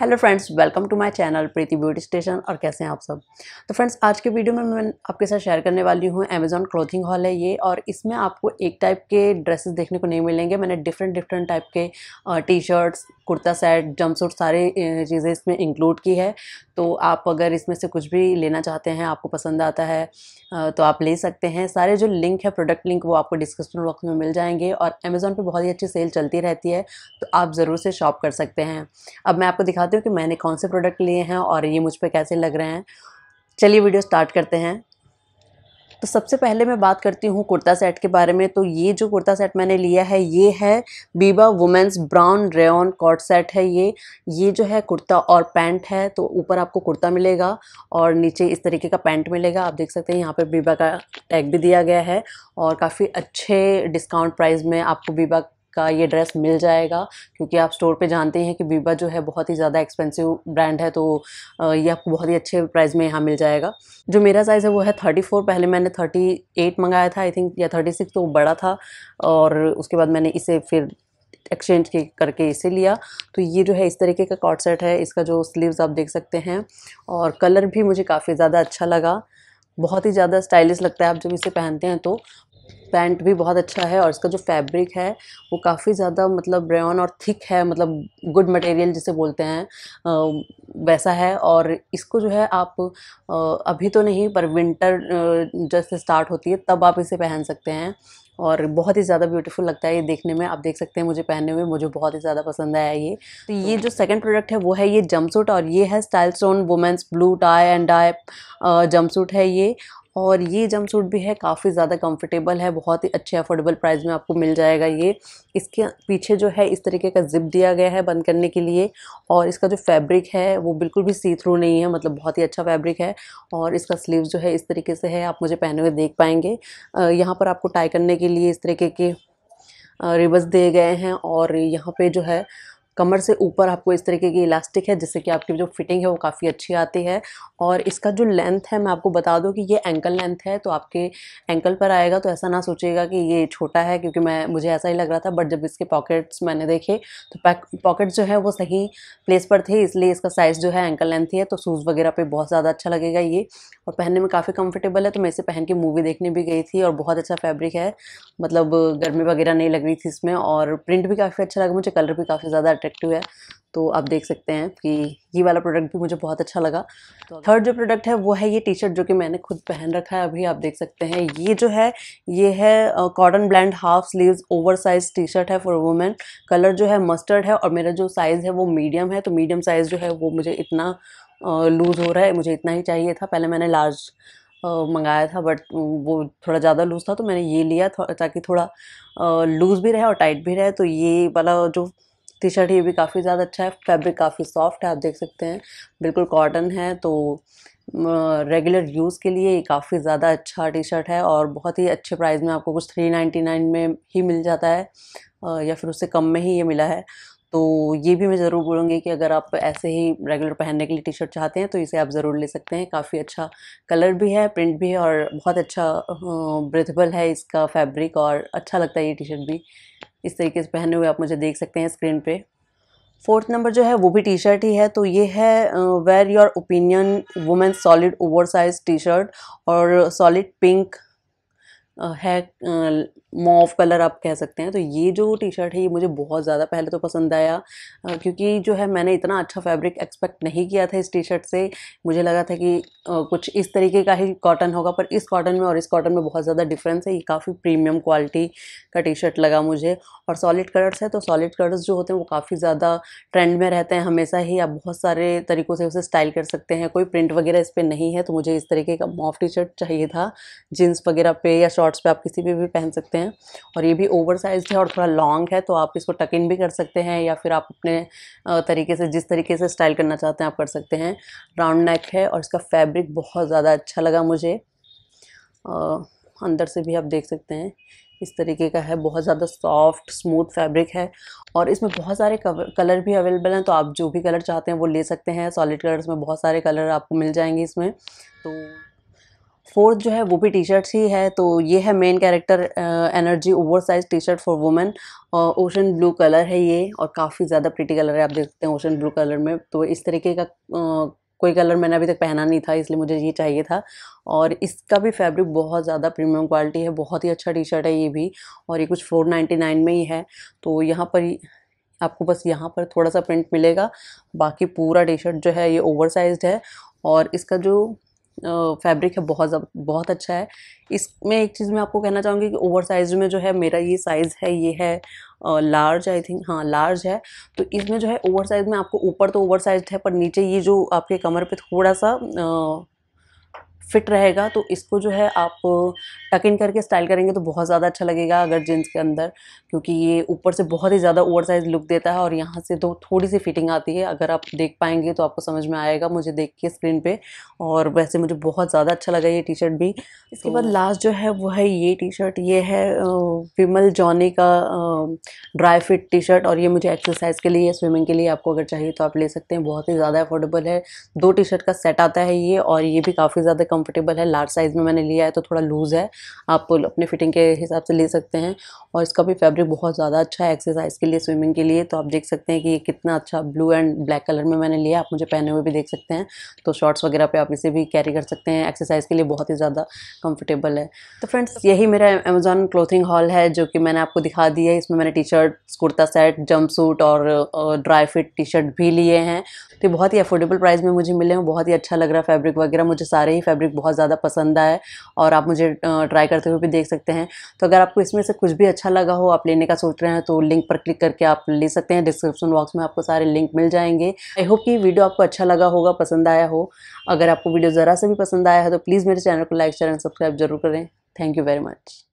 Hello friends welcome to my channel Preeti beauty station और कैसे हैं आप सब तो फ्रेंड्स आज के वीडियो में मैं आपके साथ शेयर करने वाली हूँ अमेज़ॉन क्लोथिंग हॉल है ये और इसमें आपको एक टाइप के ड्रेसेस देखने को नहीं मिलेंगे मैंने डिफरेंट डिफरेंट टाइप के T shirts kurta set suit सारी चीज़ें इसमें इंक्लूड की है तो आप अगर इसमें से कुछ भी लेना चाहते हैं आपको पसंद आता है तो आप ले सकते हैं सारे जो लिंक है प्रोडक्ट लिंक वो आपको डिस्क्रिप्शन बॉक्स में मिल जाएंगे और अमेज़ोन पर बहुत ही अच्छी सेल चलती रहती है तो आप ज़रूर से शॉप कर सकते हैं अब मैं आपको दिखा दिखाती हूँ कि मैंने कौन से प्रोडक्ट लिए हैं और ये मुझ पर कैसे लग रहे हैं चलिए वीडियो स्टार्ट करते हैं तो सबसे पहले मैं बात करती हूँ कुर्ता सेट के बारे में तो ये जो कुर्ता सेट मैंने लिया है ये है Biba women's brown rain coat set है ये ये जो है कुर्ता और पैंट है तो ऊपर आपको कुर्ता मिलेगा और नीचे इस तरीके का पैंट मिलेगा आप देख सकते हैं यहाँ पे बीबा का टैग भी दिया गया है और काफ़ी अच्छे डिस्काउंट प्राइस में आपको बीबा का ये ड्रेस मिल जाएगा क्योंकि आप स्टोर पे जानते हैं कि बीबा जो है बहुत ही ज़्यादा एक्सपेंसिव ब्रांड है तो ये आपको बहुत ही अच्छे प्राइस में यहाँ मिल जाएगा जो मेरा साइज़ है वो है थर्टी फोर पहले मैंने थर्टी एट मंगाया था आई थिंक या थर्टी सिक्स तो वो बड़ा था और उसके बाद मैंने इसे फिर एक्सचेंज के करके इसे लिया तो ये जो है इस तरीके का कॉट सेट है इसका जो स्लीव्स आप देख सकते हैं और कलर भी मुझे काफ़ी ज़्यादा अच्छा लगा बहुत ही ज़्यादा स्टाइलिश लगता है आप जब इसे पहनते हैं तो पैंट भी बहुत अच्छा है और इसका जो फैब्रिक है वो काफ़ी ज़्यादा मतलब ब्रेन और थिक है मतलब गुड मटेरियल जिसे बोलते हैं वैसा है और इसको जो है आप अभी तो नहीं पर विंटर जैसे स्टार्ट होती है तब आप इसे पहन सकते हैं और बहुत ही ज़्यादा ब्यूटीफुल लगता है ये देखने में आप देख सकते हैं मुझे पहनने में मुझे बहुत ही ज़्यादा पसंद आया ये तो hmm. ये जो सेकंड प्रोडक्ट है वो है ये जंपसूट और ये है style stone women's blue tie and dye jumpsuit है ये और ये जंप सूट भी है काफ़ी ज़्यादा कंफर्टेबल है बहुत ही अच्छे अफोर्डेबल प्राइस में आपको मिल जाएगा ये इसके पीछे जो है इस तरीके का जिप दिया गया है बंद करने के लिए और इसका जो फैब्रिक है वो बिल्कुल भी सी थ्रू नहीं है मतलब बहुत ही अच्छा फैब्रिक है और इसका स्लीव जो है इस तरीके से है आप मुझे पहने हुए देख पाएंगे यहाँ पर आपको टाई करने के लिए इस तरीके के रिबस दिए गए हैं और यहाँ पर जो है कमर से ऊपर आपको इस तरीके की इलास्टिक है जिससे कि आपकी जो फिटिंग है वो काफ़ी अच्छी आती है और इसका जो लेंथ है मैं आपको बता दूँ कि ये एंकल लेंथ है तो आपके एंकल पर आएगा तो ऐसा ना सोचिएगा कि ये छोटा है क्योंकि मैं मुझे ऐसा ही लग रहा था बट जब इसके पॉकेट्स मैंने देखे तो पॉकेट्स जो है वो सही प्लेस पर थे इसलिए इसका साइज़ जो है एंकल लेंथ ही है तो शूज़ वगैरह पर बहुत ज़्यादा अच्छा लगेगा ये और पहनने में काफ़ी कम्फर्टेबल है तो मैं इसे पहन के मूवी देखने भी गई थी और बहुत अच्छा फैब्रिक है मतलब गर्मी वगैरह नहीं लग रही थी इसमें और प्रिंट भी काफ़ी अच्छा लगा मुझे कलर भी काफ़ी ज़्यादा अट्रैक्टिव है तो आप देख सकते हैं कि ये वाला प्रोडक्ट भी मुझे बहुत अच्छा लगा तो थर्ड जो प्रोडक्ट है वो है ये टी शर्ट जो कि मैंने खुद पहन रखा है अभी आप देख सकते हैं ये जो है ये है cotton blend half sleeves over size T shirt है फॉर वुमेन कलर जो है मस्टर्ड है और मेरा जो साइज़ है वो मीडियम है तो मीडियम साइज़ जो है वो मुझे इतना लूज़ हो रहा है मुझे इतना ही चाहिए था पहले मैंने लार्ज मंगाया था बट वो थोड़ा ज़्यादा लूज़ था तो मैंने ये लिया ताकि थोड़ा लूज़ भी रहे और टाइट भी रहे तो ये वाला जो टी शर्ट ये भी काफ़ी ज़्यादा अच्छा है फैब्रिक काफ़ी सॉफ्ट है आप देख सकते हैं बिल्कुल कॉटन है तो रेगुलर यूज़ के लिए ये काफ़ी ज़्यादा अच्छा टी शर्ट है और बहुत ही अच्छे प्राइस में आपको कुछ थ्री नाइन्टी नाइन में ही मिल जाता है या फिर उससे कम में ही ये मिला है तो ये भी मैं ज़रूर बोलूँगी कि अगर आप ऐसे ही रेगुलर पहनने के लिए टी शर्ट चाहते हैं तो इसे आप ज़रूर ले सकते हैं काफ़ी अच्छा कलर भी है प्रिंट भी है और बहुत अच्छा ब्रिथेबल है इसका फैब्रिक और अच्छा लगता है ये टी शर्ट भी इस तरीके से पहने हुए आप मुझे देख सकते हैं स्क्रीन पे फोर्थ नंबर जो है वो भी टी शर्ट ही है तो ये है wear your opinion women solid over size T shirt और सॉलिड पिंक है मॉव कलर आप कह सकते हैं तो ये जो टी शर्ट है ये मुझे बहुत ज़्यादा पहले तो पसंद आया क्योंकि जो है मैंने इतना अच्छा फैब्रिक एक्सपेक्ट नहीं किया था इस टी शर्ट से मुझे लगा था कि कुछ इस तरीके का ही कॉटन होगा पर इस कॉटन में और इस कॉटन में बहुत ज़्यादा डिफरेंस है ये काफ़ी प्रीमियम क्वालिटी का टी शर्ट लगा मुझे और सॉलिड कलर्स है तो सॉलिड कलर्स जो होते हैं वो काफ़ी ज़्यादा ट्रेंड में रहते हैं हमेशा ही आप बहुत सारे तरीक़ों से उसे स्टाइल कर सकते हैं कोई प्रिंट वगैरह इस पर नहीं है तो मुझे इस तरीके का मॉफ टी शर्ट चाहिए था जीन्स वगैरह पे या शॉर्ट्स पे आप किसी पर भी पहन सकते हैं हैं और ये भी ओवर साइज है और थोड़ा लॉन्ग है तो आप इसको टक इन भी कर सकते हैं या फिर आप अपने तरीके से जिस तरीके से स्टाइल करना चाहते हैं आप कर सकते हैं राउंड नेक है और इसका फैब्रिक बहुत ज़्यादा अच्छा लगा मुझे आ, अंदर से भी आप देख सकते हैं इस तरीके का है बहुत ज़्यादा सॉफ्ट स्मूथ फैब्रिक है और इसमें बहुत सारे कलर भी अवेलेबल हैं तो आप जो भी कलर चाहते हैं वो ले सकते हैं सॉलिड कलर्स में बहुत सारे कलर आपको मिल जाएंगे इसमें तो फोर्थ जो है वो भी टी शर्ट्स ही है तो ये है main character energy over size T shirt for women ocean blue colour है ये और काफ़ी ज़्यादा प्रिटी कलर है आप देख सकते हैं ओशन ब्लू कलर में तो इस तरीके का uh, कोई कलर मैंने अभी तक पहना नहीं था इसलिए मुझे ये चाहिए था और इसका भी फैब्रिक बहुत ज़्यादा प्रीमियम क्वालिटी है बहुत ही अच्छा टी शर्ट है ये भी और ये कुछ फोर नाइन्टी नाइन में ही है तो यहाँ पर आपको बस यहाँ पर थोड़ा सा प्रिंट मिलेगा बाकी पूरा टी शर्ट जो है ये ओवर साइज है और इसका जो फैब्रिक है बहुत बहुत अच्छा है इसमें एक चीज़ मैं आपको कहना चाहूँगी कि ओवर साइज में जो है मेरा ये साइज़ है ये है लार्ज आई थिंक हाँ लार्ज है तो इसमें जो है ओवर साइज़ में आपको ऊपर तो ओवर साइज है पर नीचे ये जो आपके कमर पे थोड़ा सा फिट रहेगा तो इसको जो है आप टक इन करके स्टाइल करेंगे तो बहुत ज़्यादा अच्छा लगेगा अगर जीन्स के अंदर क्योंकि ये ऊपर से बहुत ही ज़्यादा ओवर साइज लुक देता है और यहाँ से तो थोड़ी सी फिटिंग आती है अगर आप देख पाएंगे तो आपको समझ में आएगा मुझे देख के स्क्रीन पर और वैसे मुझे बहुत ज़्यादा अच्छा लगा ये टी शर्ट भी इसके बाद लास्ट तो जो है वो है ये टी शर्ट ये है विमल जॉनी का ड्राई फिट टी शर्ट और ये मुझे एक्सरसाइज के लिए स्विमिंग के लिए आपको अगर चाहिए तो आप ले सकते हैं बहुत ही ज़्यादा अफोर्डेबल है दो टी शर्ट का सेट आता है ये और ये भी काफ़ी ज़्यादा कंफर्टेबल है लार्ज साइज़ में मैंने लिया है तो थोड़ा लूज़ है आप अपने फिटिंग के हिसाब से ले सकते हैं और इसका भी फैब्रिक बहुत ज़्यादा अच्छा है एक्सरसाइज के लिए स्विमिंग के लिए तो आप देख सकते हैं कि ये कितना अच्छा ब्लू एंड ब्लैक कलर में मैंने लिया आप मुझे पहने हुए भी देख सकते हैं तो शॉर्ट्स वगैरह पर आप इसे भी कैरी कर सकते हैं एक्सरसाइज के लिए बहुत ही ज़्यादा कम्फर्टेबल है तो फ्रेंड्स यही मेरा अमेजोन क्लोथिंग हॉल है जो कि मैंने आपको दिखा दी है इसमें मैंने T shirt kurta set jumpsuit और ड्राई फिट टी शर्ट भी लिए हैं तो बहुत ही अफोर्डेबल प्राइस में मुझे मिले हैं बहुत ही अच्छा लग रहा है फैब्रिक वगैरह मुझे सारे ही फैब्रिक फैब्रिक बहुत ज़्यादा पसंद आया और आप मुझे ट्राई करते हुए भी देख सकते हैं तो अगर आपको इसमें से कुछ भी अच्छा लगा हो आप लेने का सोच रहे हैं तो लिंक पर क्लिक करके आप ले सकते हैं डिस्क्रिप्शन बॉक्स में आपको सारे लिंक मिल जाएंगे आई होप कि वीडियो आपको अच्छा लगा होगा पसंद आया हो अगर आपको वीडियो ज़रा से भी पसंद आया है तो प्लीज़ मेरे चैनल को लाइक शेयर एंड सब्सक्राइब जरूर करें थैंक यू वेरी मच